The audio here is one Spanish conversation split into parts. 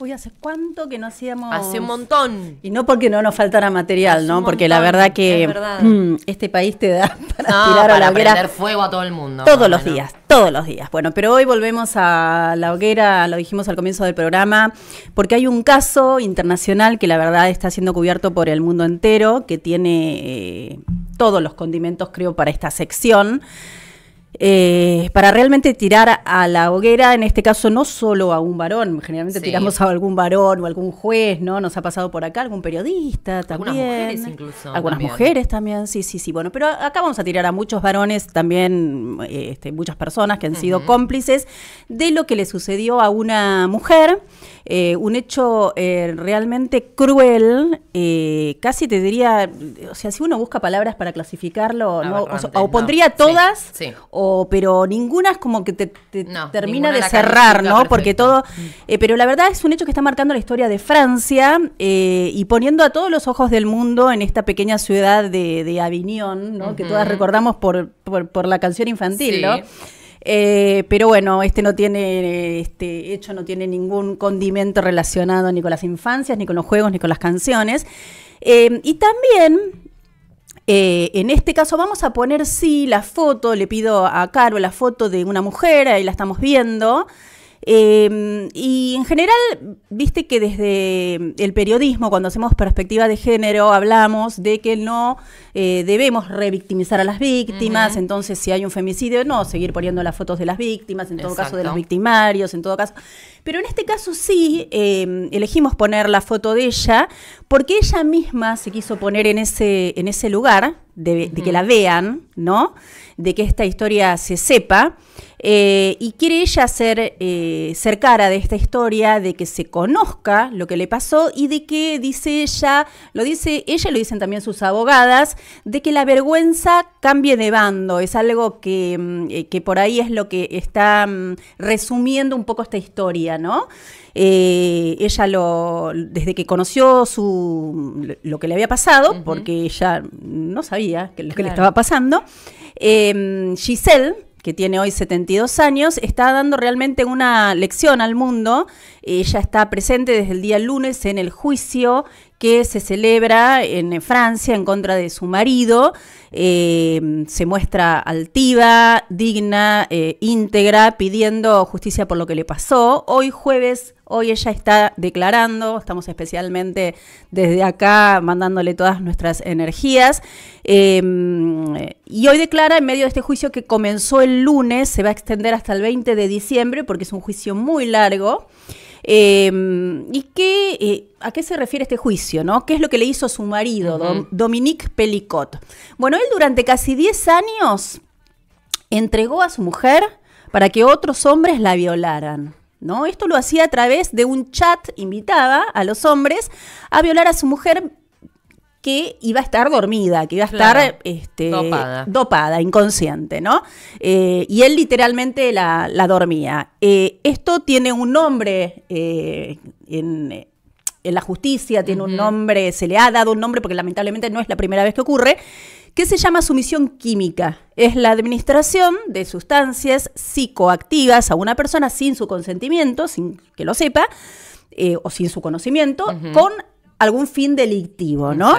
Uy, ¿hace cuánto que no hacíamos? Hace un montón. Y no porque no nos faltara material, ¿no? Porque la verdad que mm, este país te da para tirar a la hoguera. fuego a todo el mundo. Todos los días, todos los días. Bueno, pero hoy volvemos a la hoguera, lo dijimos al comienzo del programa, porque hay un caso internacional que la verdad está siendo cubierto por el mundo entero, que tiene eh, todos los condimentos, creo, para esta sección. Eh, para realmente tirar a la hoguera, en este caso no solo a un varón, generalmente tiramos a algún varón o algún juez, ¿no? Nos ha pasado por acá algún periodista también. Algunas mujeres incluso. Algunas también. mujeres también, sí, sí, sí. Bueno, pero acá vamos a tirar a muchos varones también, este, muchas personas que han sido cómplices de lo que le sucedió a una mujer, eh, un hecho eh, realmente cruel, casi te diría, o sea, si uno busca palabras para clasificarlo, o, pondría todas o pero ninguna es como que te, termina de cerrar, ¿no? Porque todo, mm. eh, pero la verdad es un hecho que está marcando la historia de Francia eh, y poniendo a todos los ojos del mundo en esta pequeña ciudad de, de Avignon, ¿no? Que todas recordamos por, la canción infantil, ¿no? Eh, pero bueno, este no tiene, este hecho no tiene ningún condimento relacionado ni con las infancias, ni con los juegos, ni con las canciones. y también eh, en este caso vamos a poner sí la foto, le pido a Caro la foto de una mujer, ahí la estamos viendo. Em, y en general, viste que desde el periodismo, cuando hacemos perspectiva de género, hablamos de que no eh, debemos revictimizar a las víctimas, entonces si hay un femicidio, no, seguir poniendo las fotos de las víctimas, en todo caso de los victimarios, en todo caso. Pero en este caso sí em, elegimos poner la foto de ella porque ella misma se quiso poner en ese, en ese lugar de, que la vean, ¿no? De que esta historia se sepa. Eh, y quiere ella ser, eh, de esta historia, de que se conozca lo que le pasó y de que, dice ella, lo dice ella, lo dicen también sus abogadas, de que la vergüenza cambie de bando. Es algo que mm, eh, por ahí es lo que está mm, resumiendo un poco esta historia. Eh, ella lo, desde que conoció lo que le había pasado, porque ella no sabía lo que le estaba pasando, em, Giselle, que tiene hoy 72 años, está dando realmente una lección al mundo. Ella está presente desde el día lunes en el juicio que se celebra en eh, Francia en contra de su marido. Eh, se muestra altiva, digna, eh, íntegra, pidiendo justicia por lo que le pasó. Hoy jueves, hoy ella está declarando, estamos especialmente desde acá mandándole todas nuestras energías. Em, y hoy declara en medio de este juicio que comenzó el lunes, se va a extender hasta el 20 de diciembre porque es un juicio muy largo. Em, ¿Y qué, eh, a qué se refiere este juicio? ¿no? ¿Qué es lo que le hizo su marido, Dominique Pellicot? Bueno, él durante casi 10 años entregó a su mujer para que otros hombres la violaran. ¿no? Esto lo hacía a través de un chat, invitaba a los hombres a violar a su mujer que iba a estar dormida, que iba a estar este, dopada. inconsciente, ¿no? Eh, y él literalmente la, dormía. Eh, esto tiene un nombre eh, en la justicia, tiene un nombre, se le ha dado un nombre porque lamentablemente no es la primera vez que ocurre, que se llama sumisión química. Es la administración de sustancias psicoactivas a una persona sin su consentimiento, sin que lo sepa, o sin su conocimiento, con algún fin delictivo, ¿no?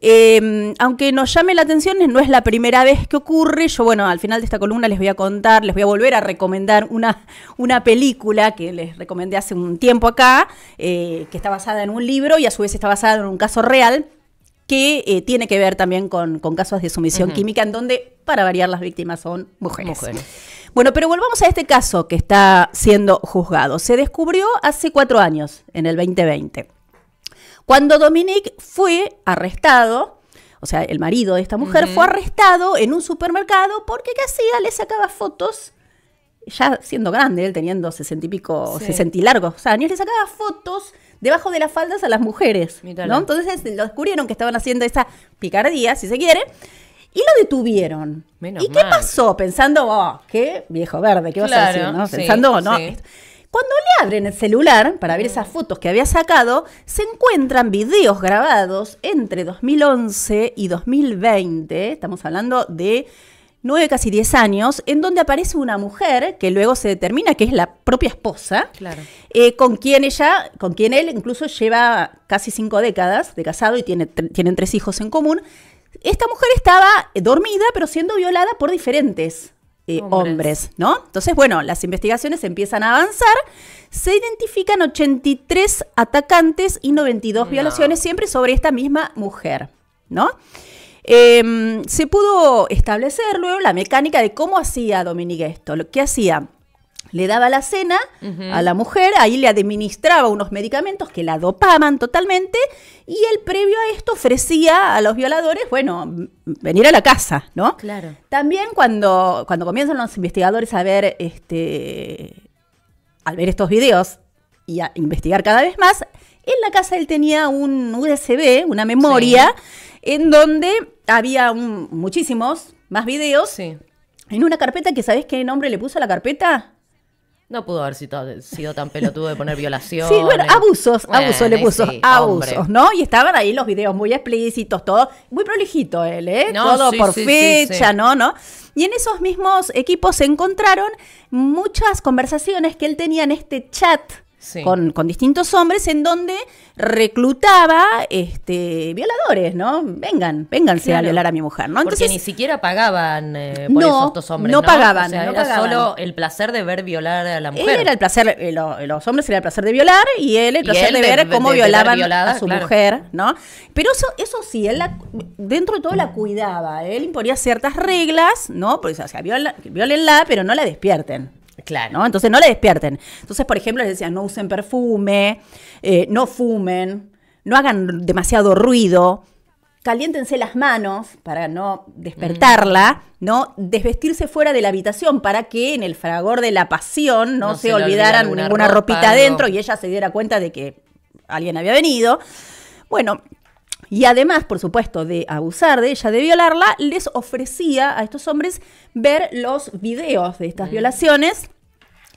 Em, aunque nos llame la atención, no es la primera vez que ocurre. Yo, bueno, al final de esta columna les voy a contar, les voy a volver a recomendar una, una película que les recomendé hace un tiempo acá, eh, que está basada en un libro y a su vez está basada en un caso real que eh, tiene que ver también con, casos de sumisión química, en donde, para variar, las víctimas son mujeres. mujeres. Bueno, pero volvamos a este caso que está siendo juzgado. Se descubrió hace cuatro años, en el 2020. Cuando Dominique fue arrestado, o sea, el marido de esta mujer fue arrestado en un supermercado porque ¿qué hacía? Le sacaba fotos, ya siendo grande, él teniendo sesenta y pico, sesenta y largos años, le sacaba fotos debajo de las faldas a las mujeres, ¿no? Entonces lo descubrieron que estaban haciendo esa picardía, si se quiere, y lo detuvieron. ¿Y qué pasó? Pensando, oh, qué viejo verde, ¿qué vas a decir? Pensando, oh, no. Cuando le abren el celular para ver esas fotos que había sacado, se encuentran videos grabados entre 2011 y 2020, estamos hablando de nueve casi 10 años, en donde aparece una mujer que luego se determina que es la propia esposa, eh, con quien ella, con quien él incluso lleva casi cinco décadas de casado y tiene, tienen tres hijos en común. Esta mujer estaba dormida, pero siendo violada por diferentes eh, hombres. ¿no? Entonces, bueno, las investigaciones empiezan a avanzar, se identifican 83 atacantes y 92 violaciones, siempre sobre esta misma mujer, ¿no? Em, se pudo establecer luego la mecánica de cómo hacía Dominique esto, lo que hacía le daba la cena a la mujer, ahí le administraba unos medicamentos que la dopaban totalmente y el previo a esto ofrecía a los violadores, bueno, venir a la casa, ¿no? Claro. También cuando, cuando comienzan los investigadores a ver, este, al ver estos videos y a investigar cada vez más, en la casa él tenía un USB, una memoria, en donde había muchísimos más videos. En una carpeta que, sabes qué nombre le puso a la carpeta? No pudo haber sido, tan pelotudo de poner violación. Sí, bueno, abusos, abusos, le puso abusos, ¿no? Y estaban ahí los videos muy explícitos, todo, muy prolijito él, ¿eh? todo por fecha, ¿no? ¿no? Y en esos mismos equipos se encontraron muchas conversaciones que él tenía en este chat con, distintos hombres en donde reclutaba este, violadores, ¿no? Vengan, vénganse a violar a mi mujer, ¿no? Entonces, Porque ni siquiera pagaban eh, por no, hombres. No, pagaban. O sea, era solo el placer de ver violar a la mujer. Él era el placer, eh, los hombres era el placer de violar y él el placer de, ver cómo violaban a su mujer, ¿no? Pero eso, eso sí, él dentro de todo la cuidaba. Él imponía ciertas reglas, ¿no? Porque, o sea, viola, violenla, pero no la despierten. Claro. ¿no? Entonces no le despierten. Entonces, por ejemplo, les decía no usen perfume, eh, no fumen, no hagan demasiado ruido, caliéntense las manos para no despertarla, ¿no? Desvestirse fuera de la habitación para que en el fragor de la pasión no, se, olvidaran ninguna ropita adentro y ella se diera cuenta de que alguien había venido. Bueno, y además, por supuesto, de abusar de ella, de violarla, les ofrecía a estos hombres ver los videos de estas mm. violaciones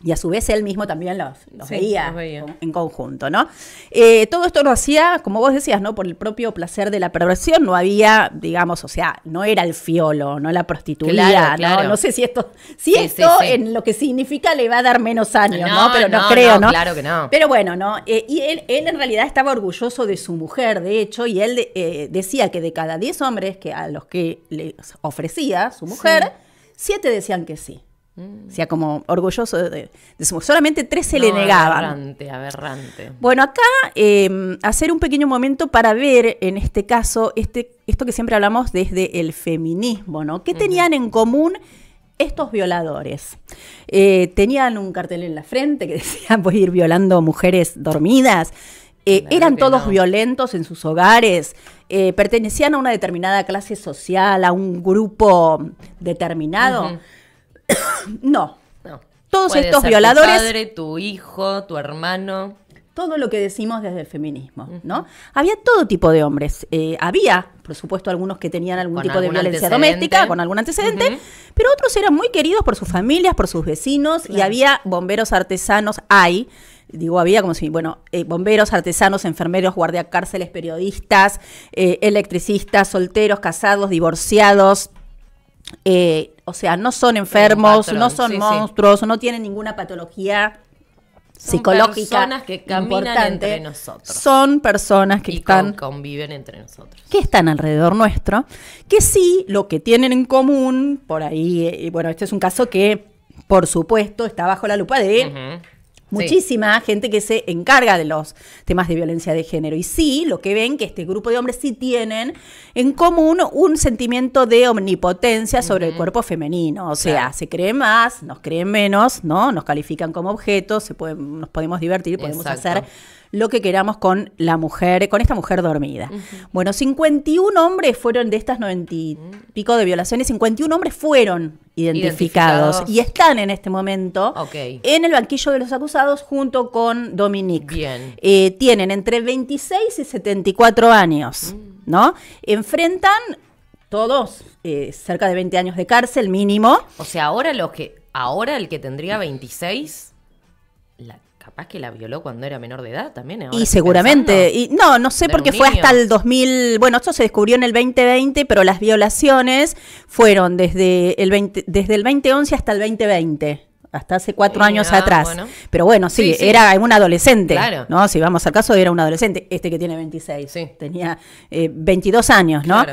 y a su vez él mismo también los, veía, en conjunto, ¿no? Eh, todo esto lo hacía, como vos decías, ¿no? Por el propio placer de la perversión. No había, digamos, o sea, no era el fiolo, no la prostituta, ¿no? sé si esto, si en lo que significa le va a dar menos años, ¿no? Pero no, creo, no, Claro que no. Pero bueno, ¿no? Eh, y él, en realidad estaba orgulloso de su mujer, de hecho, y él eh, decía que de cada 10 hombres que, a los que le ofrecía su mujer, siete decían que sí. Mm. O sea, como orgulloso de, su... Solamente tres se le negaban. Aberrante, aberrante. Bueno, acá em, hacer un pequeño momento para ver, en este caso, este, esto que siempre hablamos desde el feminismo, ¿no? ¿Qué tenían en común estos violadores? Eh, tenían un cartel en la frente que decía, voy a ir violando mujeres dormidas. Eh, eran todos violentos en sus hogares, eh, pertenecían a una determinada clase social, a un grupo determinado. no. Todos estos violadores. Tu padre, tu hijo, tu hermano. Todo lo que decimos desde el feminismo, ¿no? Había todo tipo de hombres. Eh, había, por supuesto, algunos que tenían algún tipo de violencia doméstica, con algún antecedente, pero otros eran muy queridos por sus familias, por sus vecinos, y había bomberos artesanos, hay, digo había como si, bueno, eh, bomberos, artesanos, enfermeros, guardiacárceles, periodistas, eh, electricistas, solteros, casados, divorciados, eh, o sea, no son enfermos, no son monstruos, no tienen ninguna patología psicológica. Son personas que caminan entre nosotros. Son personas que están. conviven entre nosotros. Que están alrededor nuestro. Que sí, lo que tienen en común, por ahí, eh, bueno, este es un caso que, por supuesto, está bajo la lupa de muchísima gente que se encarga de los temas de violencia de género. Y sí, lo que ven que este grupo de hombres sí tienen en común un sentimiento de omnipotencia sobre el cuerpo femenino. O sea, se creen más, nos creen menos, ¿no? Nos califican como objetos, se pueden, nos podemos divertir, podemos hacer lo que queramos con la mujer, con esta mujer dormida. Bueno, 51 hombres fueron de estas 90 y mm. pico de violaciones, 51 hombres fueron identificados, y están en este momento en el banquillo de los acusados junto con Dominique. Eh, tienen entre 26 y 74 años, mm. ¿no? Enfrentan todos eh, cerca de 20 años de cárcel mínimo. O sea, ahora los que ahora el que tendría 26 la capaz que la violó cuando era menor de edad también. ¿eh? y seguramente, y, no, no sé qué fue hasta el 2000, bueno, esto se descubrió en el 2020, pero las violaciones fueron desde el, desde el 2011 hasta el 2020 hasta hace cuatro años atrás. Pero bueno, sí, era un adolescente. Claro. ¿no? Si vamos al caso, era un adolescente, este que tiene 26. Tenía 22 eh, años, ¿no?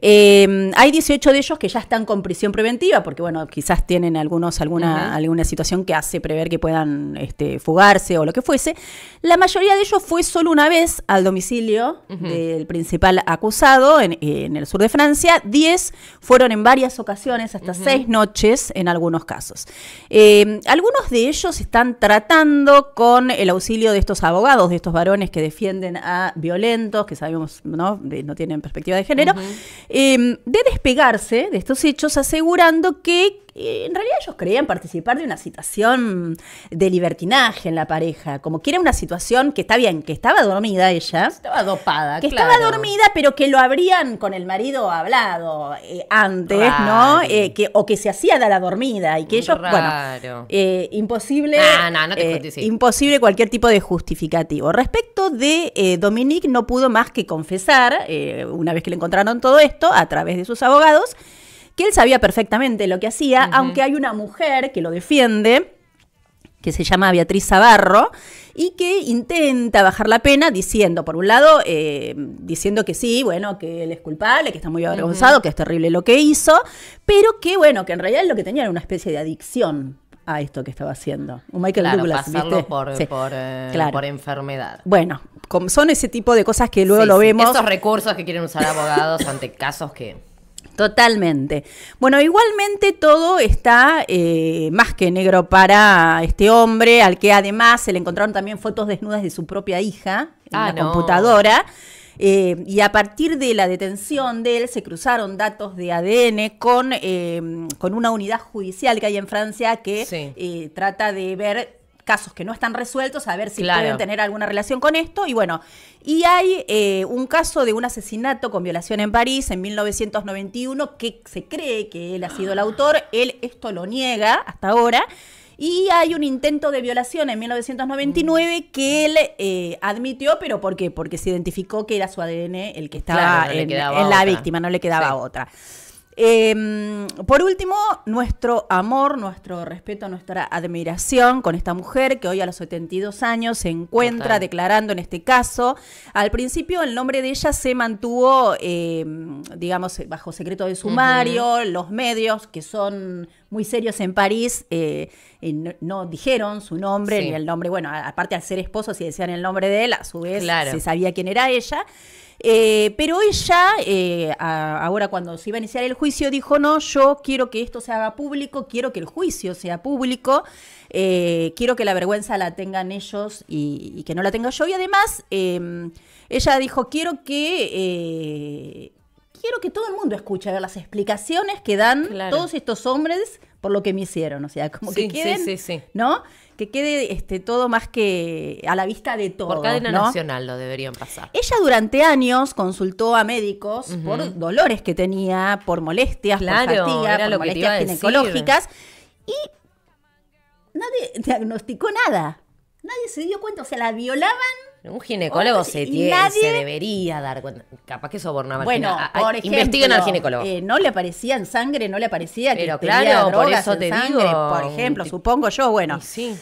Eh, hay 18 de ellos que ya están con prisión preventiva, porque bueno, quizás tienen algunos alguna, alguna situación que hace prever que puedan este, fugarse o lo que fuese. La mayoría de ellos fue solo una vez al domicilio del principal acusado en, el sur de Francia. 10 fueron en varias ocasiones, hasta seis noches en algunos casos. Eh, Em, algunos de ellos están tratando con el auxilio de estos abogados, de estos varones que defienden a violentos, que sabemos no, no tienen perspectiva de género, em, de despegarse de estos hechos asegurando que en realidad ellos creían participar de una situación de libertinaje en la pareja, como que era una situación que está bien, que estaba dormida ella. Estaba dopada. Que estaba dormida, pero que lo habrían con el marido hablado eh, antes, ¿no? Eh, o que se hacía de la dormida y que ellos, bueno, eh, imposible, imposible cualquier tipo de justificativo. Respecto de Dominique, no pudo más que confesar, una vez que le encontraron todo esto, a través de sus abogados, que él sabía perfectamente lo que hacía, aunque hay una mujer que lo defiende que se llama Beatriz Zabarro, y que intenta bajar la pena diciendo, por un lado, eh, diciendo que sí, bueno, que él es culpable, que está muy avergonzado, que es terrible lo que hizo, pero que, bueno, que en realidad lo que tenía era una especie de adicción a esto que estaba haciendo. Un Michael claro, pasarlo Por, eh, por, enfermedad. Bueno, son ese tipo de cosas que luego lo vemos. estos recursos que quieren usar abogados ante casos que Totalmente. Bueno, igualmente todo está eh, más que negro para este hombre, al que además se le encontraron también fotos desnudas de su propia hija en ah, la computadora. Eh, y a partir de la detención de él se cruzaron datos de ADN con, eh, con una unidad judicial que hay en Francia que trata de ver casos que no están resueltos, a ver si pueden tener alguna relación con esto. Y bueno, y hay eh, un caso de un asesinato con violación en París en 1991 que se cree que él ha sido el autor. Él esto lo niega hasta ahora. Y hay un intento de violación en 1999 mm. que él eh, admitió, pero ¿por qué? Porque se identificó que era su ADN el que estaba en, la víctima, no le quedaba otra. Em, por último, nuestro amor, nuestro respeto, nuestra admiración con esta mujer que hoy a los 72 años se encuentra declarando en este caso. Al principio el nombre de ella se mantuvo, em, digamos, bajo secreto de sumario. Los medios, que son muy serios en París, eh, no, dijeron su nombre ni el nombre. Bueno, aparte al ser esposo, si decían el nombre de él, a su vez se sabía quién era ella. Eh, pero ella, eh, ahora cuando se iba a iniciar el juicio, dijo, no, yo quiero que esto se haga público, quiero que el juicio sea público, eh, quiero que la vergüenza la tengan ellos y, que no la tenga yo. Y además, em, ella dijo, quiero que... Quiero que todo el mundo escuche las explicaciones que dan todos estos hombres por lo que me hicieron. O sea, como que sí, sí, sí, ¿no? que quede este, todo más que a la vista de todo. Por cadena nacional lo deberían pasar. Ella durante años consultó a médicos por dolores que tenía, por molestias, fatiga, por molestias ginecológicas. Y no diagnosticó nada. Nadie se dio cuenta, o sea, la violaban. Un ginecólogo se, tiene, se debería dar cuenta. Capaz que sobornaba. Bueno, por ejemplo, investiguen al ginecólogo. Eh, no le aparecía en sangre, no le aparecía Pero claro, por eso te digo. Por ejemplo, supongo yo, bueno. Sí.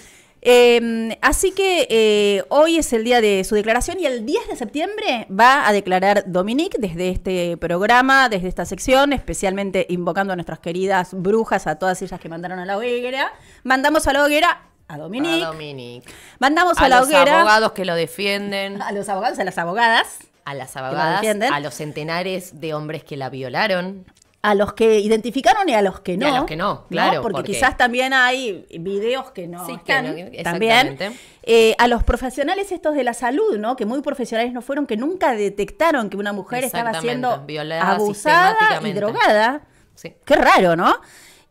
Em, así que eh, hoy es el día de su declaración y el 10 de septiembre va a declarar Dominique desde este programa, desde esta sección, especialmente invocando a nuestras queridas brujas, a todas ellas que mandaron a la hoguera. Mandamos a la hoguera a Dominique. A Mandamos a, los abogados que lo defienden. A los abogados, a las abogadas. A las abogadas. a los centenares de hombres que la violaron. A los que identificaron y a los que no. a los que no, claro. Porque, quizás también hay videos que no están. también. Eh, a los profesionales estos de la salud, ¿no? Que muy profesionales no fueron, que nunca detectaron que una mujer estaba siendo abusada y drogada. Sí. Qué raro, ¿no?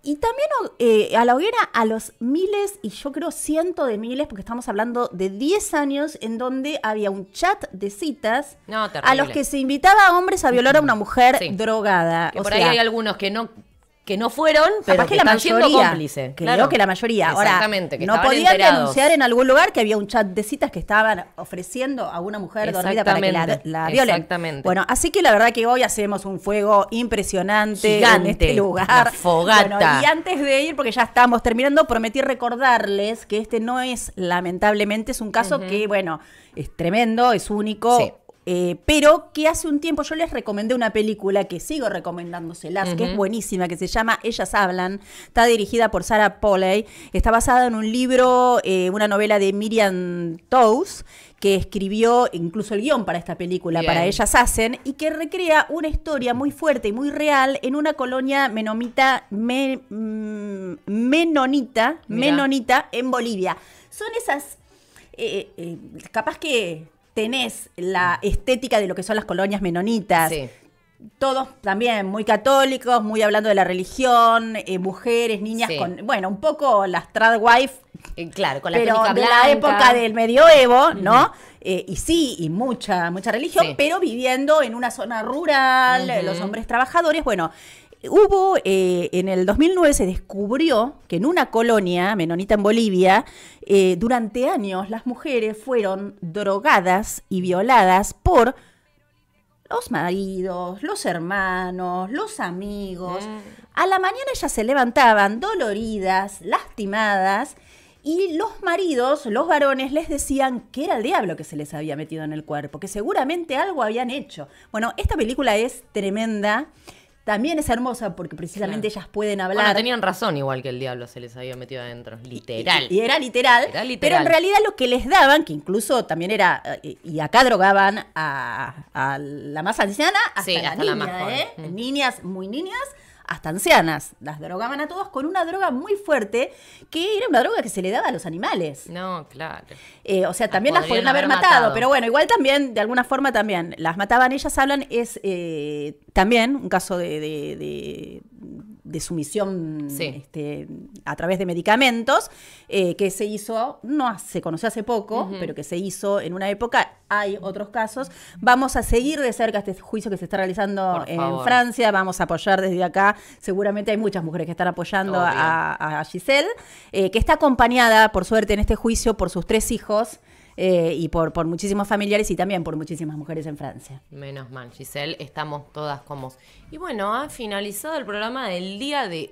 Y también eh, a la hoguera a los miles, y yo creo cientos de miles, porque estamos hablando de 10 años en donde había un chat de citas a los que se invitaba a hombres a violar a una mujer drogada. por ahí hay algunos que no que no fueron, pero que, la Creo que la mayoría. Ahora, que no podían anunciar en algún lugar que había un chat de citas que estaban ofreciendo a una mujer dormida para que la, Exactamente. Bueno, así que la verdad que hoy hacemos un fuego impresionante en este lugar. fogata. y antes de ir, porque ya estamos terminando, prometí recordarles que este no es, lamentablemente, es un caso que, bueno, es tremendo, es único. Eh, pero que hace un tiempo yo les recomendé una película que sigo recomendándoselas, que es buenísima, que se llama Ellas Hablan. Está dirigida por Sarah Polley. Está basada en un libro, eh, una novela de Miriam Toews, que escribió incluso el guión para esta película, para Ellas Hacen, y que recrea una historia muy fuerte y muy real en una colonia menomita, mm, menonita, menonita en Bolivia. Son esas eh, capaz que tenés la estética de lo que son las colonias menonitas. Todos también muy católicos, muy hablando de la religión, eh, mujeres, niñas, con, bueno, un poco las tradwife. Eh, claro, con la pero de la época del medioevo, ¿no? Eh, y sí, y mucha, mucha religión, pero viviendo en una zona rural, los hombres trabajadores, bueno, Hubo, eh, en el 2009 se descubrió que en una colonia menonita en Bolivia, eh, durante años las mujeres fueron drogadas y violadas por los maridos, los hermanos, los amigos. Mm. A la mañana ellas se levantaban doloridas, lastimadas, y los maridos, los varones, les decían que era el diablo que se les había metido en el cuerpo, que seguramente algo habían hecho. Bueno, esta película es tremenda también es hermosa porque precisamente ellas pueden hablar. Bueno, tenían razón igual que el diablo se les había metido adentro, literal. Y, era, literal, literal, pero en realidad lo que les daban, que incluso también era, eh, y acá drogaban a, la más anciana hasta, la ¿eh? Mm. niñas muy niñas, hasta ancianas. Las drogaban a todas con una droga muy fuerte, que era una droga que se le daba a los animales. No, claro. Eh, o sea, también las podían haber matado, pero bueno, igual también, de alguna forma también, las mataban. Ellas hablan, es eh, también un caso de de sumisión este, a través de medicamentos, eh, que se hizo, no se conoció hace poco, pero que se hizo en una época. Hay otros casos. Vamos a seguir de cerca este juicio que se está realizando en Francia. Vamos a apoyar desde acá. Seguramente hay muchas mujeres que están apoyando a, Giselle, eh, que está acompañada, por suerte, en este juicio por sus tres hijos. Eh, y por, muchísimos familiares y también por muchísimas mujeres en Francia. Menos mal, Giselle, estamos todas como... Y bueno, ha finalizado el programa del día de